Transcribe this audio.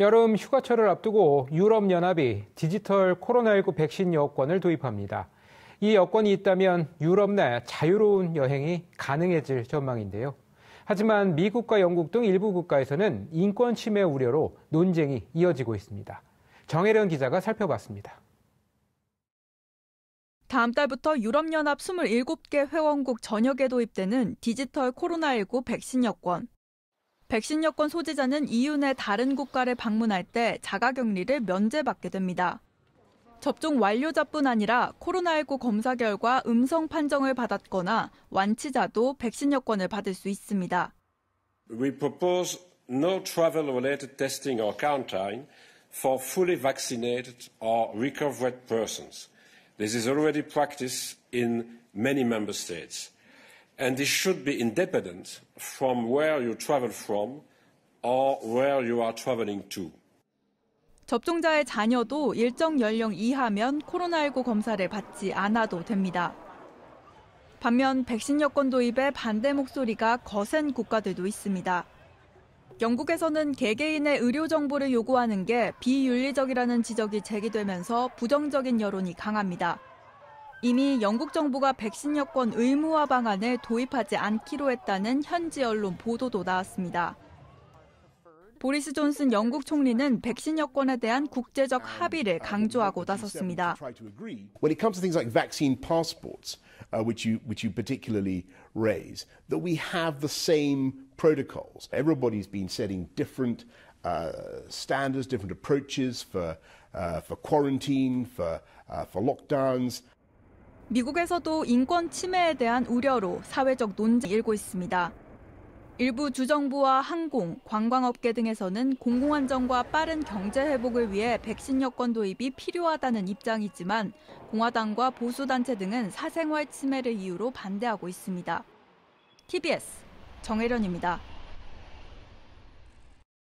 여름 휴가철을 앞두고 유럽연합이 디지털 코로나19 백신 여권을 도입합니다. 이 여권이 있다면 유럽 내 자유로운 여행이 가능해질 전망인데요. 하지만 미국과 영국 등 일부 국가에서는 인권 침해 우려로 논쟁이 이어지고 있습니다. 정혜련 기자가 살펴봤습니다. 다음 달부터 유럽연합 27개 회원국 전역에 도입되는 디지털 코로나19 백신 여권. 백신 여권 소지자는 이유 내 다른 국가를 방문할 때 자가격리를 면제받게 됩니다. 접종 완료자뿐 아니라 코로나19 검사 결과 음성 판정을 받았거나 완치자도 백신 여권을 받을 수 있습니다. We propose no travel related testing or quarantine for fully vaccinated or recovered persons. This is already practiced in many member states. and this should be independent from where you travel from or where you are traveling to. 접종자의 자녀도 일정 연령 이하면 코로나19 검사를 받지 않아도 됩니다. 반면 백신 여권 도입에 반대 목소리가 거센 국가들도 있습니다. 영국에서는 개개인의 의료 정보를 요구하는 게 비윤리적이라는 지적이 제기되면서 부정적인 여론이 강합니다. 이미 영국 정부가 백신 여권 의무화 방안을 도입하지 않기로 했다는 현지 언론 보도도 나왔습니다. 보리스 존슨 영국 총리는 백신 여권에 대한 국제적 합의를 강조하고 나섰습니다. When it comes to things like vaccine passports, uh, which you which you particularly raise, that we have the same protocols. Everybody's been setting different uh, standards, different approaches for uh, for quarantine, for uh, for lockdowns. 미국에서도 인권 침해에 대한 우려로 사회적 논쟁이 일고 있습니다. 일부 주정부와 항공, 관광업계 등에서는 공공안정과 빠른 경제 회복을 위해 백신 여권 도입이 필요하다는 입장이지만 공화당과 보수단체 등은 사생활 침해를 이유로 반대하고 있습니다. TBS 정혜련입니다.